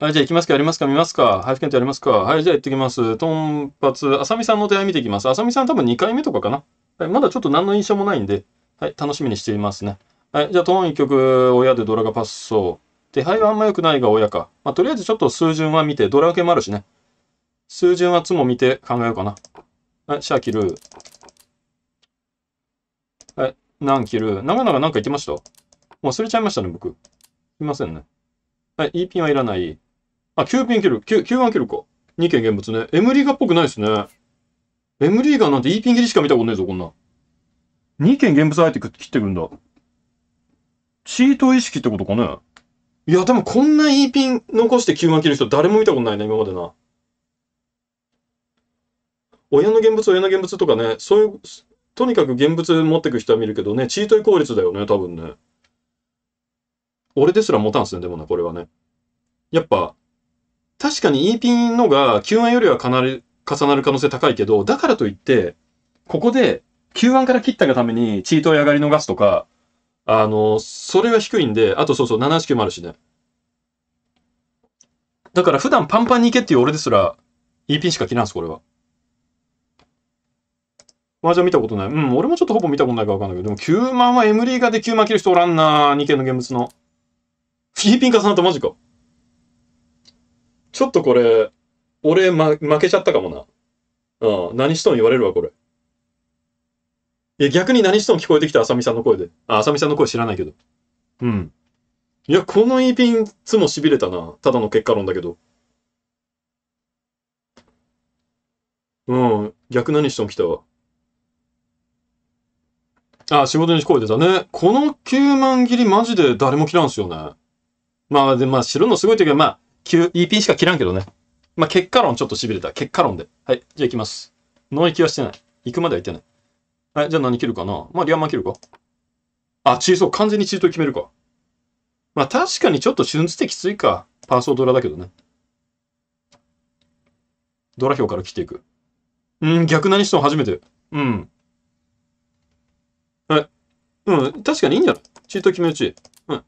はい、じゃあ行きますか、やりますか、見ますか。配布検定やりますか。はい、じゃあ行ってきます。トンパツ、あさみさんの出会い見ていきます。あさみさん多分2回目とかかな。はい、まだちょっと何の印象もないんで、はい、楽しみにしていますね。はい、じゃあトーン1曲、親でドラがパッソ手配はあんま良くないが親か。まあ、とりあえずちょっと数順は見て、ドラ受けもあるしね。数順はつも見て考えようかな。はい、シャー切る。はい、何切る。長々なんかいきました忘れちゃいましたね、僕。すいませんね。はい、E ピンはいらない。あ、9ピン切る。9、9番切るか。2件現物ね。M リーガーっぽくないですね。M リーガーなんて E ピン切りしか見たことないぞ、こんな。2件現物入って切ってくんだ。チート意識ってことかね。いや、でもこんな E ピン残して9万切る人誰も見たことないね、今までな。親の現物、親の現物とかね、そういう、とにかく現物持ってく人は見るけどね、チートイ効率だよね、多分ね。俺ですら持たんすね、でもね、これはね。やっぱ、確かに E ピンのが Q1 よりはかなり重なる可能性高いけど、だからといって、ここで Q1 から切ったがためにチートや上がり逃すとか、あの、それは低いんで、あとそうそう、789もあるしね。だから普段パンパンに行けっていう俺ですら、E ピンしか切らんす、これは。マージャン見たことない。うん、俺もちょっとほぼ見たことないかわかんないけど、でも9万は M リーガーで9万切る人おらんな、2件の現物の。E ピン重なったマジか。ちょっとこれ、俺、ま、負けちゃったかもな。うん。何しとん言われるわ、これ。いや、逆に何しとん聞こえてきた、あさみさんの声で。あ、あさみさんの声知らないけど。うん。いや、このン、いつも痺れたな。ただの結果論だけど。うん。逆何しとん来たわ。あ、仕事に聞こえてたね。この9万切りマジで誰も切らんすよね。まあ、で、まあ、知るのすごいというか、まあ、い E. ピンしか切らんけどね。まあ、結果論ちょっと痺れた。結果論で。はい。じゃあ行きます。脳行気はしてない。行くまでは行ってない。はい。じゃあ何切るかなまあ、リアマン切るか。あ、チーソー。完全にチート決めるか。まあ、確かにちょっと瞬時的きついか。パーソードラだけどね。ドラ表から切っていく。うん、逆何しても初めて。うん。はい。うん、確かにいいんじゃないチート決め打ち。うん。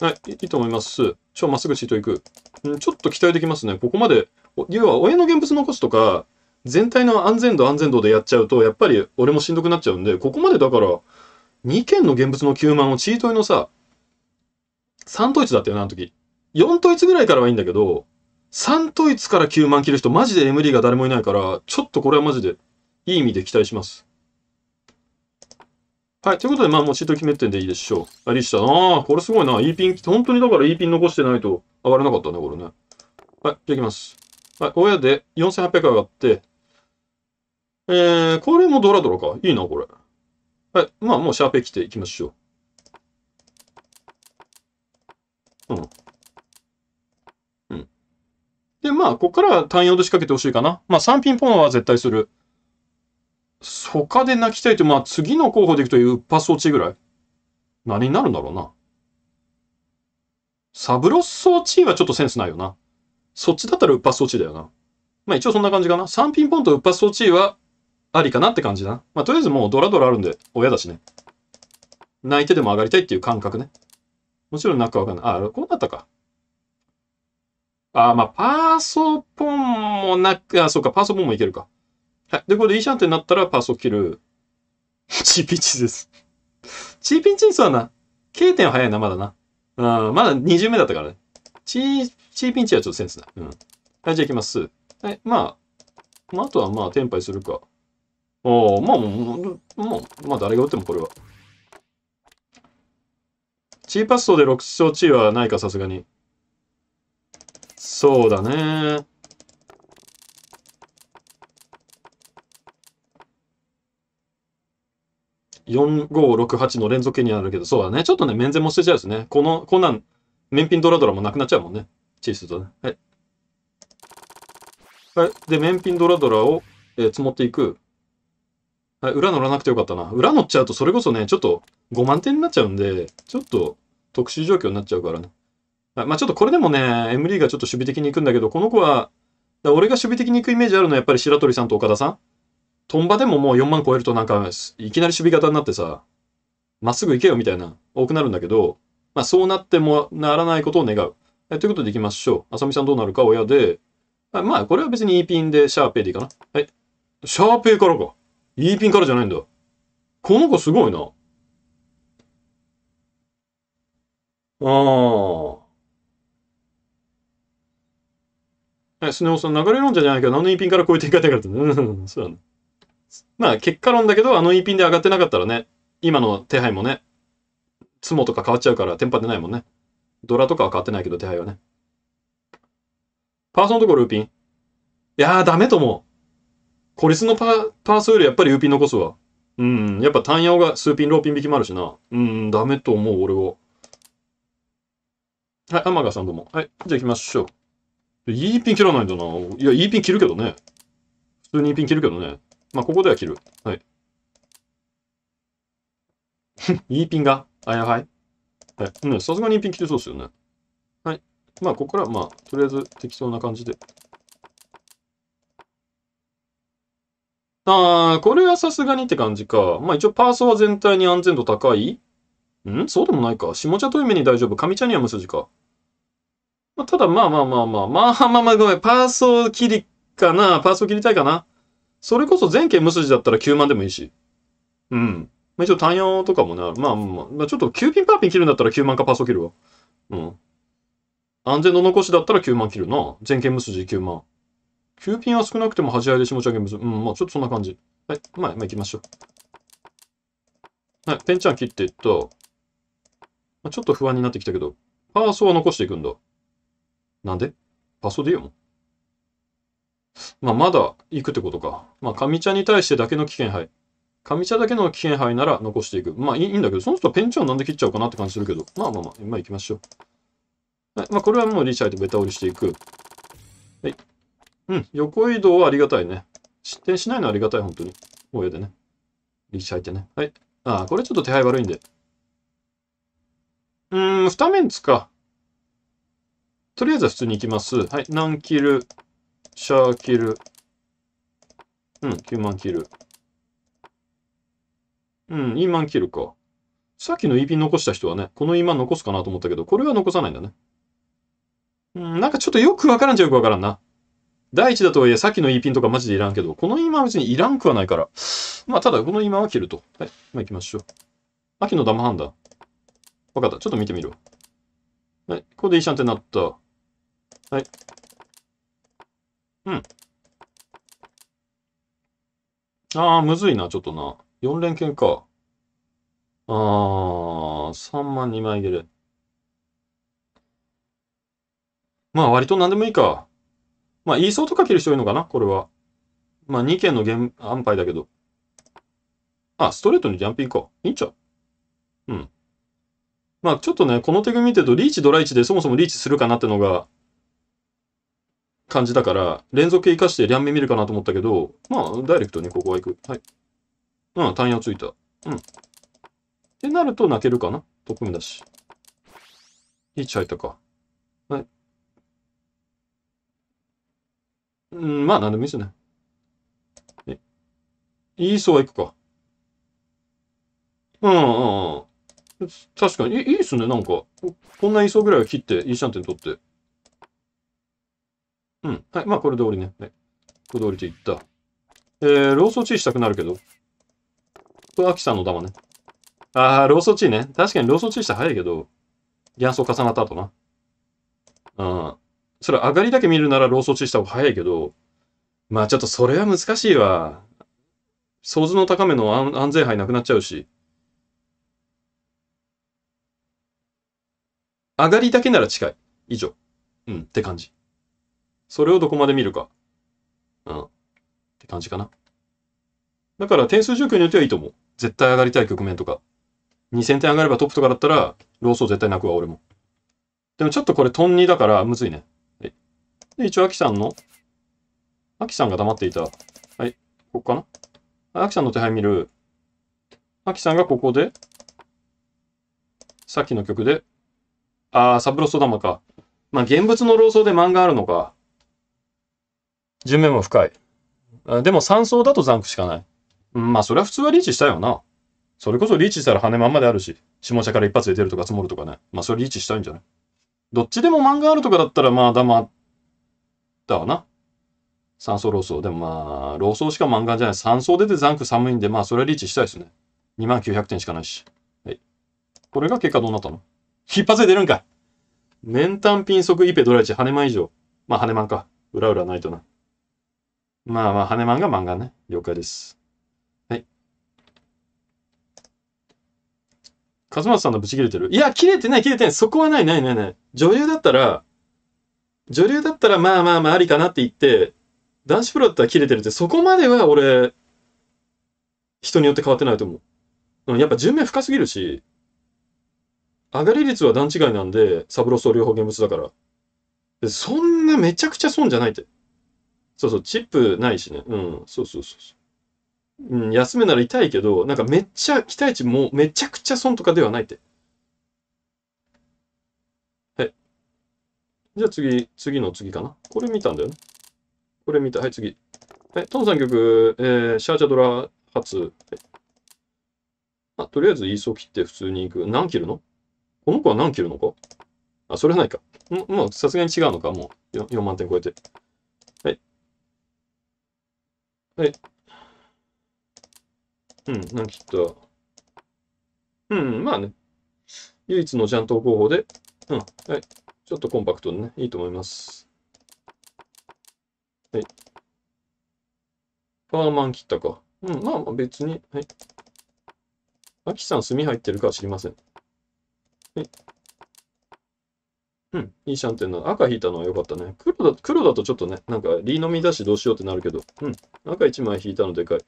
はい、いいと思います。超まっすぐチート行く。うん、ちょっと期待できますね。ここまで、要は親の現物残すとか、全体の安全度安全度でやっちゃうと、やっぱり俺もしんどくなっちゃうんで、ここまでだから、2件の現物の9万をチートイのさ、3統一だったよな、あの時。4統一ぐらいからはいいんだけど、3統一から9万切る人、マジで M リーが誰もいないから、ちょっとこれはマジで、いい意味で期待します。はい。ということで、まあ、もうシート決め点でいいでしょう。あ、リシタ。ああ、これすごいな。いピン、本当にだから E ピン残してないと上がれなかったね、これね。はい。じゃあ行きます。はい。親で4800上がって、えー、これもドラドラか。いいな、これ。はい。まあ、もうシャーペ来ていきましょう。うん。うん。で、まあ、ここから単用で仕掛けてほしいかな。まあ、3ピンポンは絶対する。そかで泣きたいって、まあ次の候補でいくとうっぱ装置ぐらい何になるんだろうな。サブロッソーチはちょっとセンスないよな。そっちだったらうっぱ装置だよな。まあ一応そんな感じかな。3ピンポンとうっぱ装置はありかなって感じだな。まあとりあえずもうドラドラあるんで、親だしね。泣いてでも上がりたいっていう感覚ね。もちろんなくわかんない。あ、こうなったか。あ、まあパーソポンもなく、あ、そうか、パーソポンもいけるか。はい。で、これでいいじゃんってなったらパスを切る。チーピンチーズです。チーピンチーズはな、K 点は早いな、まだな。うん、まだ20目だったからね。チー、チーピンチーはちょっとセンスだ。うん。はい、じゃあ行きます。はい、まあ、まあ、あとはまあ、テンパイするか。おおまあ、もう、もう、まあ、誰が打ってもこれは。チーパストで6勝チーはないか、さすがに。そうだね。4568の連続になるけど、そうだね。ちょっとね、面前も捨てちゃうですね。この、こんなん、面品ドラドラもなくなっちゃうもんね。チーするとね。はい。はい。で、面品ドラドラを、えー、積もっていく。はい、裏乗らなくてよかったな。裏乗っちゃうと、それこそね、ちょっと5万点になっちゃうんで、ちょっと特殊状況になっちゃうからね。まあちょっとこれでもね、エムリーがちょっと守備的に行くんだけど、この子は、俺が守備的に行くイメージあるのはやっぱり白鳥さんと岡田さん。トンバでももう4万超えるとなんか、いきなり守備型になってさ、まっすぐ行けよみたいな、多くなるんだけど、まあそうなってもならないことを願う。えということでいきましょう。あさみさんどうなるか親で、あまあこれは別に E ピンでシャーペイでいいかな。はい。シャーペイからか。E ピンからじゃないんだ。この子すごいな。ああ。え、スネ夫さん、流れ論者じゃないけど、何の E ピンから超えていかないからって。うん、そうだね。まあ結果論だけど、あのピンで上がってなかったらね、今の手配もね、ツモとか変わっちゃうからテンパってないもんね。ドラとかは変わってないけど、手配はね。パーソンとこルーピン。いやー、ダメと思う。孤立のパパーソよりやっぱりルーピン残すわ。うん、やっぱ単用が数ピン、ローピン引きもあるしな。うん、ダメと思う、俺は。はい、アマガさんどうも。はい、じゃあ行きましょう。E ピン切らないんだな。いや、E ピン切るけどね。普通に E ピン切るけどね。まあ、ここでは切る。はい。E ピンが、あ、やばい。はい。ね、さすがに E ピン切てそうですよね。はい。まあ、ここから、まあ、とりあえず適当な感じで。ああ、これはさすがにって感じか。まあ一応パーソは全体に安全度高いんそうでもないか。下茶という目に大丈夫。上茶には無筋か。まあ、ただまあまあまあまあ、まあまあまあ、パーソ切りかな。パーソ切りたいかな。それこそ全件無筋だったら9万でもいいし。うん。まあ、一応単用とかもね、まあ、まあ、まあ、ちょっと9ピンパーピン切るんだったら9万かパーソ切るわ。うん。安全の残しだったら9万切るな。全件無筋9万。9ピンは少なくても恥合いで下もちゃげ無筋。うん、まあちょっとそんな感じ。はい、まあ、まあ、行きましょう。はい、ペンチャン切っていった。まあ、ちょっと不安になってきたけど、パーソは残していくんだ。なんでパーソでいいよ。まあ、まだ行くってことか。まあ、神茶に対してだけの危険杯。神茶だけの危険杯なら残していく。まあ、いいんだけど、その人はペンチョンなんで切っちゃおうかなって感じするけど。まあまあまあ、まあ行きましょう。はい、まあ、これはもうリーチ入ってベタ折りしていく。はい。うん、横移動はありがたいね。失点しないのはありがたい、本当に。親でね。リーチ入ってね。はい。ああ、これちょっと手配悪いんで。うーん、二面つか。とりあえずは普通に行きます。はい。何キルシャー切る。うん、9万切る。うん、E 万切るか。さっきの EP 残した人はね、この E 万残すかなと思ったけど、これは残さないんだね。うん、なんかちょっとよくわからんじゃよくわからんな。第一だとはいえ、さっきの E ピンとかマジでいらんけど、この E は別にいらんくはないから。まあ、ただこの E は切ると。はい、まあ行きましょう。秋のダム判断。わかった。ちょっと見てみるわ。はい、ここでいいシャンってなった。はい。うん。ああ、むずいな、ちょっとな。4連剣か。ああ、3万2枚切れ。まあ、割と何でもいいか。まあ、言いそうとか切る人多いのかな、これは。まあ、2件の現安牌だけど。あ、ストレートにジャンピンか。いいんちゃううん。まあ、ちょっとね、この手組見てると、リーチドライチでそもそもリーチするかなってのが、感じだから、連続形生かして両面見るかなと思ったけど、まあ、ダイレクトにここは行く。はい。うん、単野ついた。うん。ってなると泣けるかな特務だし。リ入ったか。はい。うん、まあ、なんでもいいっすね。え、イーソは行くか。うん、うん、うん。確かに、いいっすね、なんか。こんなイーソぐらいは切って、イーシャンテン取って。うん。はい。まあ、これ通りね。はい。これ通りでいった。えー、ローソチーしたくなるけど。と、アキさんの玉ね。あー、ローソチーね。確かにローソチーした早いけど、元素重なった後な。うん。それ、上がりだけ見るならローソチーした方が早いけど、まあちょっとそれは難しいわ。想像の高めの安全牌なくなっちゃうし。上がりだけなら近い。以上。うん、って感じ。それをどこまで見るか。うん。って感じかな。だから点数状況によってはいいと思う。絶対上がりたい局面とか。2000点上がればトップとかだったら、ローソー絶対泣くわ、俺も。でもちょっとこれトン2だからむずいね。はい。で、一応、アキさんの、アキさんが黙っていた。はい。ここかな。アキさんの手配見る。アキさんがここで、さっきの曲で、あー、サブロスト玉か。まあ、現物の論争で漫画あるのか。順面も深い。でも3層だと残句しかない。うん、まあそれは普通はリーチしたよな。それこそリーチしたら羽まんまであるし、下茶から一発で出るとか積もるとかね。まあそれリーチしたいんじゃないどっちでも漫画あるとかだったらまあ黙ったわな。三層老僧。でもまあ、老僧しか漫画じゃない。三層出て残句寒いんで、まあそれはリーチしたいですね。2900点しかないし。はい。これが結果どうなったの一発で出るんかい年単ン速イペドライチ、羽ま以上。まあ羽まんか。裏裏ないとな。まあまあ、羽漫画漫画ね。了解です。はい。勝松さんのブチ切れてるいや、切れてない、切れてない。そこはない、ない、ない、ない。女優だったら、女優だったら、まあまあまあ、ありかなって言って、男子プロだったら切れてるって、そこまでは俺、人によって変わってないと思う。うん、やっぱ順面深すぎるし、上がり率は段違いなんで、サブロスト両方現物だから。そんなめちゃくちゃ損じゃないって。そうそう、チップないしね。うん、そうそうそうそう。うん、休めなら痛いけど、なんかめっちゃ、期待値もめちゃくちゃ損とかではないって。はい。じゃあ次、次の次かな。これ見たんだよね。これ見た。はい、次。はい、トンさん曲、えー、シャーチャドラ発。はい、あ、とりあえず、イーソ切って普通に行く。何切るのこの子は何切るのかあ、それはないか。んまあ、さすがに違うのか。もう4万点超えて。はい。うん、なんきっと。うん、まあね。唯一のちゃんと候法で、うん、はい。ちょっとコンパクトでね、いいと思います。はい。パワーマン切ったか。うん、まあまあ別に、はい。アキさん炭入ってるかは知りません。はい。うん、いいシャンテンの赤引いたのは良かったね。黒だ黒だとちょっとね、なんか、リーのみだしどうしようってなるけど、うん、赤1枚引いたのでかい。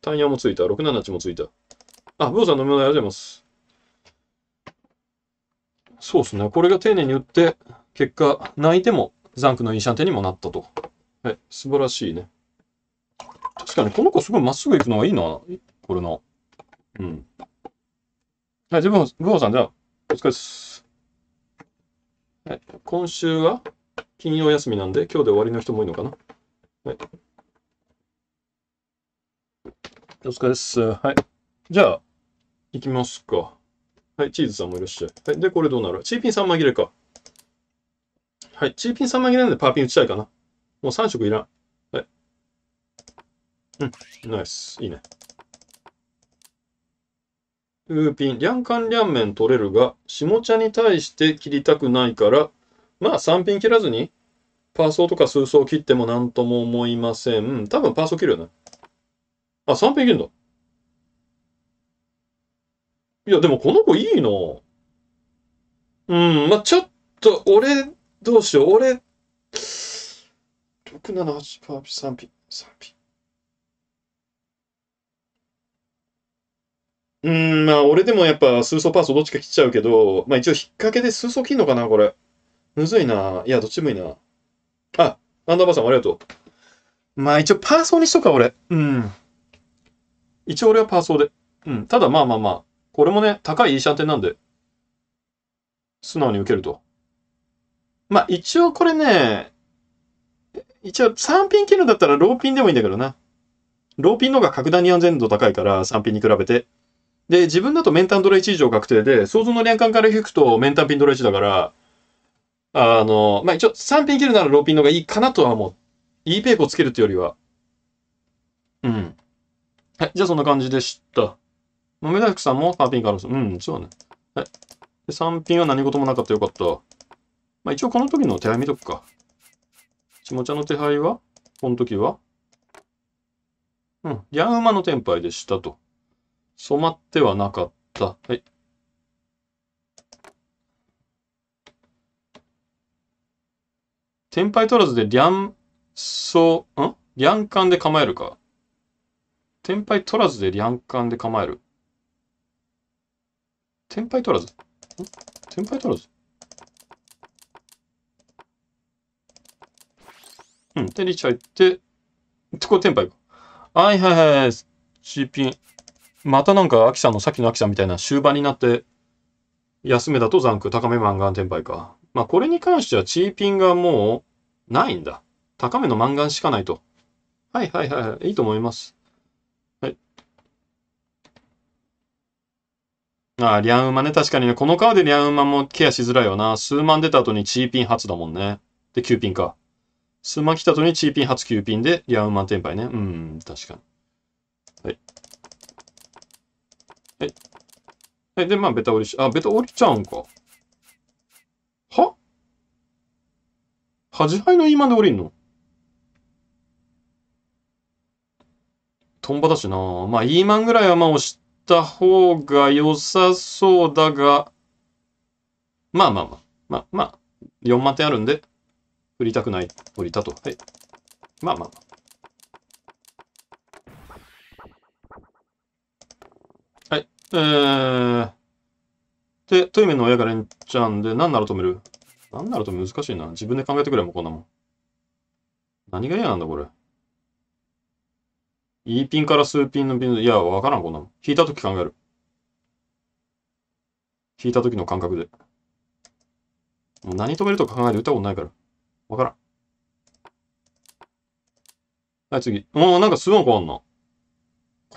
タイヤもついた、678もついた。あ、坊さんのみ物ありがとうございます。そうですね、これが丁寧に打って、結果、泣いても、ザンクのいいシャンテンにもなったと。はい、素晴らしいね。確かに、この子すごいまっすぐ行くのがいいな、これの。うん。はい、じゃブオさん、じゃあ、お疲れです。はい、今週は金曜休みなんで、今日で終わりの人も多いのかな。はい。お疲れです。はい。じゃあ、行きますか。はい、チーズさんもいらっしゃい。はい、で、これどうなるチーピン3ん紛れか。はい、チーピン3ん紛れなんでパーピン打ちたいかな。もう3色いらん。はい。うん、ナイス。いいね。ウーピン、リャンカンリャン麺取れるが、下茶に対して切りたくないから、まあ3品切らずに、パーソーとか数層切っても何とも思いません。多分パーソー切るよね。あ、3品切るんだ。いや、でもこの子いいなうん、まあ、ちょっと、俺、どうしよう、俺、678パーピ、3品、3品。うーん、まあ、俺でもやっぱ、数層パーソどっちか切っちゃうけど、まあ一応引っ掛けで数層切んのかな、これ。むずいな。いや、どっちもいいな。あ、アンダーバーさんありがとう。まあ一応パーソーにしとくか、俺。うん。一応俺はパーソーで。うん。ただまあまあまあ、これもね、高いイーシャンテンなんで、素直に受けると。まあ一応これね、一応3ピン切るんだったらローピンでもいいんだけどな。ローピンの方が格段に安全度高いから、3ピンに比べて。で、自分だとメンタンドラ1以上確定で、想像の連関から引くとメンタンピンドラ1だから、あの、まあ、一応3ピン切るならローピンのがいいかなとは思う。いいペーコをつけるっていうよりは。うん。はい、じゃあそんな感じでした。めだふくさんも3ピンからうん、そうね。はい。で、3ピンは何事もなかったよかった。まあ、一応この時の手配見とくか。ちもちゃの手配はこの時はうん。ヤンウマの天イでしたと。染まってはなかった。はい。テンパイ取らずでリャン、そう、んリャンカンで構えるか。テンパイ取らずでリャンカンで構える。テンパイ取らずんテンパイ取らずうん。で、リチャ行って、こテンパイか。はいはいはい。チーピン。またなんか、アキさんの、さっきのアキさんみたいな終盤になって、安めだと残空、高め満願転売か。まあ、これに関してはチーピンがもう、ないんだ。高めの満願しかないと。はいはいはい、はい、いいと思います。はい。ああ、リャンウマね、確かにね、このカーでリャンウマもケアしづらいよな。数万出た後にチーピン初だもんね。で、9ピンか。数万来た後にチーピン初9ピンでリャンウマン転売ね。うん、確かに。はい。はい。はい、で、まあ、ベタ折りし、あ、ベタ降りちゃうんか。は恥配のンで降りんのトンボだしなまあ、イーマンぐらいはまあ押した方が良さそうだが、まあまあまあ、まあまあ、4万点あるんで、振りたくない、降りたと。はい。まあまあまあ。えー、で、トイメンの親がレンチャンで、何なら止める何なら止める難しいな。自分で考えてくれもうこんなもん。何が嫌なんだ、これ。E ピンから数ピンのピン、いや、わからん、こんなもん。引いたとき考える。引いたときの感覚で。もう何止めるとか考えて打ったことないから。わからん。はい、次。もうなんかすごい子あんな。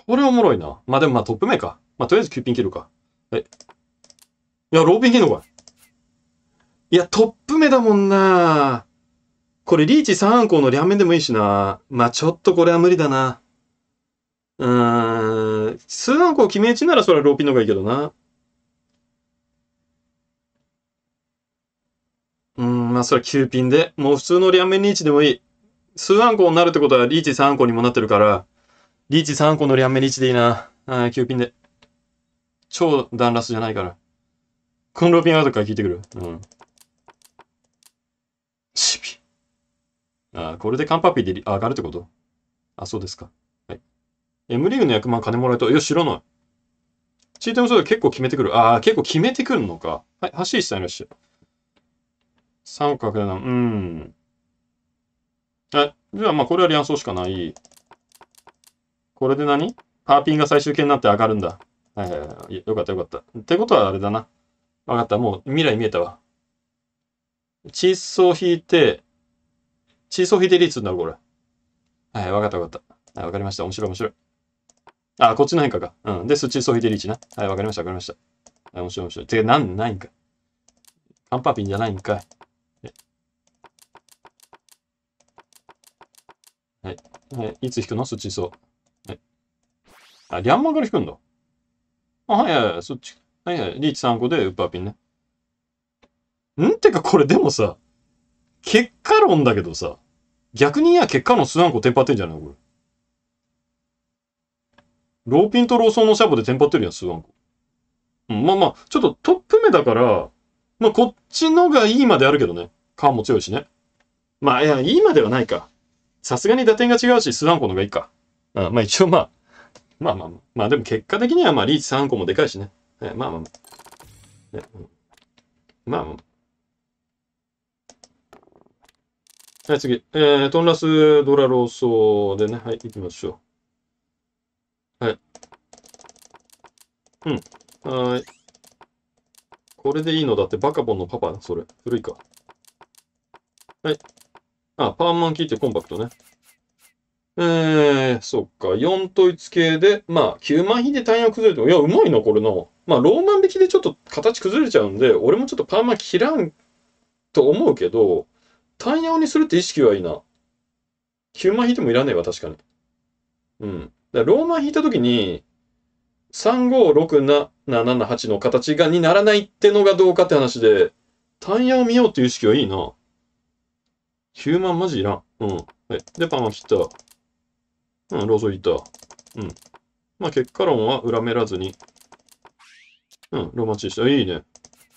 これおもろいな。まあでもまあトップ名か。まあ、とりあえず9ピン切るか。はいいや、ローピン切るのかい。いや、トップ目だもんなこれリーチ3ウの両面でもいいしなまあ、ちょっとこれは無理だな。うーん。数アンコウ決め打ちならそれはローピンの方がいいけどな。うん、まあそれは9ピンで。もう普通の両面リーチでもいい。数アンコウになるってことはリーチ3ウにもなってるから、リーチ3ウの両面リーチでいいな。あ9ピンで。超ダンラスじゃないから。コンロピンアウトから聞いてくる。うん。シビ。ああ、これでカンパピーで上がるってことあ、そうですか。はい。M リーグの役満金もらえた。いや、知らない。チートもそうだ結構決めてくる。ああ、結構決めてくるのか。はい、橋石さんいらしゃい。三角だな。うん。あ、じゃあまあこれはリアンソーしかない。これで何パーピンが最終形になって上がるんだ。はいはいはい。よかったよかった。ってことはあれだな。わかった。もう未来見えたわ。チーソー引いて、チーソー引いてーになる、これ。はい、わかったわかった。はい、わかりました。面白い面白い。あ、こっちの変化か。うん。で、スチーソー引いてリーチな。はい、わかりましたわかりました。はい、面白い面白い。てか、なん、ないんか。カンパーピンじゃないんかい。はい。はい、いつ引くのスチーソー。はい。あ、リャンマーから引くんだ。あ、はいはいはい、そっち。はいはい、リーチ3個でウッパーピンね。んてかこれでもさ、結果論だけどさ、逆にいや結果論スワンコテンパってんじゃないのこれ。ローピンとローソンのシャボでテンパってるやん、スワンコ。うん、まあまあ、ちょっとトップ目だから、まあこっちのがいいまであるけどね。カーも強いしね。まあいや、いいまではないか。さすがに打点が違うし、スワンコのがいいか。うん、まあ一応まあ、まあまあ、まあでも結果的にはまあリーチ3個もでかいしね。えまあまあ、えうん、まあまあ。はい、次。えー、トンラスドラローソーでね、はい、行きましょう。はい。うん。はい。これでいいのだって、バカボンのパパ、それ。古いか。はい。あ、パーマンキーってコンパクトね。えー、そっか、4統一系で、まあ、9万引で単位を崩れても、いや、うまいな、これな。まあ、ローマン引きでちょっと形崩れちゃうんで、俺もちょっとパーマ切らんと思うけど、単用にするって意識はいいな。9万引いてもいらねえわ、確かに。うん。だローマン引いた時に、3 5 6 7 7 8の形がにならないってのがどうかって話で、単野を見ようっていう意識はいいな。9万マジいらん。うん。はい。でパンマ切った。うん、ローソンヒッター。うん。まあ、結果論は裏目らずに。うん、ロマンチスタ。いいね。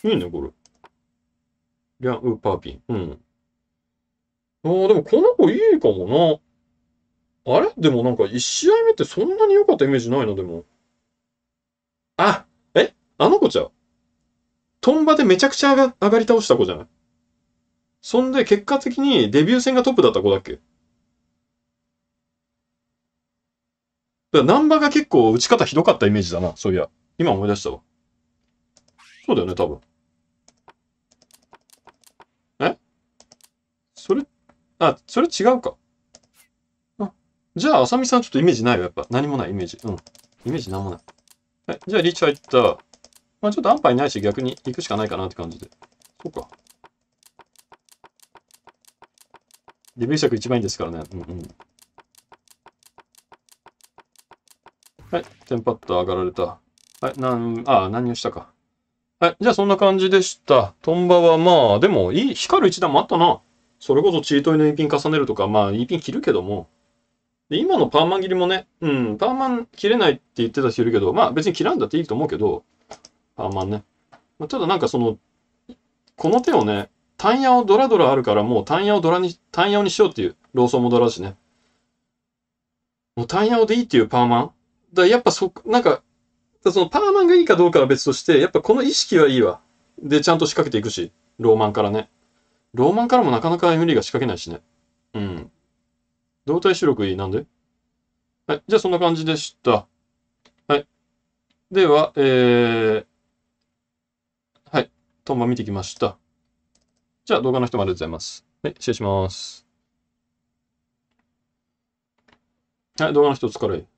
いいね、これ。リャン・ウーパーピン。うん。ああ、でもこの子いいかもな。あれでもなんか1試合目ってそんなに良かったイメージないな、でも。あえあの子ちゃうトンバでめちゃくちゃ上がり倒した子じゃないそんで結果的にデビュー戦がトップだった子だっけだからナンバーが結構打ち方ひどかったイメージだな、そういや。今思い出したわ。そうだよね、多分。えそれ、あ、それ違うか。あ、じゃあ、あさみさんちょっとイメージないよ、やっぱ。何もない、イメージ。うん。イメージ何もない。え、じゃあ、リーチ入った。まあ、ちょっと安牌ないし、逆に行くしかないかなって感じで。そうか。デビュー作一番いいんですからね。うんうん。はい、テンパッと上がられた。はい、なん、ああ、何をしたか。はい、じゃあそんな感じでした。トンバはまあ、でも、いい、光る一段もあったな。それこそチートイの一品重ねるとか、まあ、一品切るけども。で、今のパーマン切りもね、うん、パーマン切れないって言ってた人いるけど、まあ別に切らんだっていいと思うけど、パーマンね。まあ、ただなんかその、この手をね、タンヤをドラドラあるからもうタンヤをドラに、タンヤにしようっていう、ローソンもドラだしね。もうタンヤをでいいっていうパーマンだやっぱそ、なんか、そのパーマンがいいかどうかは別として、やっぱこの意識はいいわ。で、ちゃんと仕掛けていくし、ローマンからね。ローマンからもなかなか MD が仕掛けないしね。うん。動体視力いい。なんではい。じゃあそんな感じでした。はい。では、えー、はい。トンバ見てきました。じゃあ動画の人もありがとうございます。はい。失礼します。はい。動画の人お疲れ。